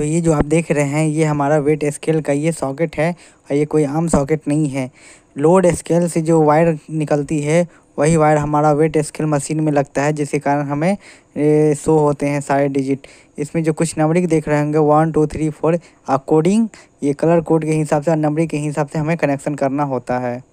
तो ये जो आप देख रहे हैं ये हमारा वेट स्केल का ये सॉकेट है और ये कोई आम सॉकेट नहीं है लोड स्केल से जो वायर निकलती है वही वायर हमारा वेट स्केल मशीन में लगता है जिसके कारण हमें शो होते हैं सारे डिजिट इसमें जो कुछ नंबरिंग देख रहे होंगे one two three four according ये कलर कोड के हिसाब से और नंबरिंग के हिसाब से हमें कनेक्शन करना होता है